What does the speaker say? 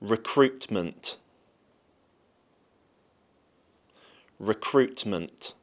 recruitment recruitment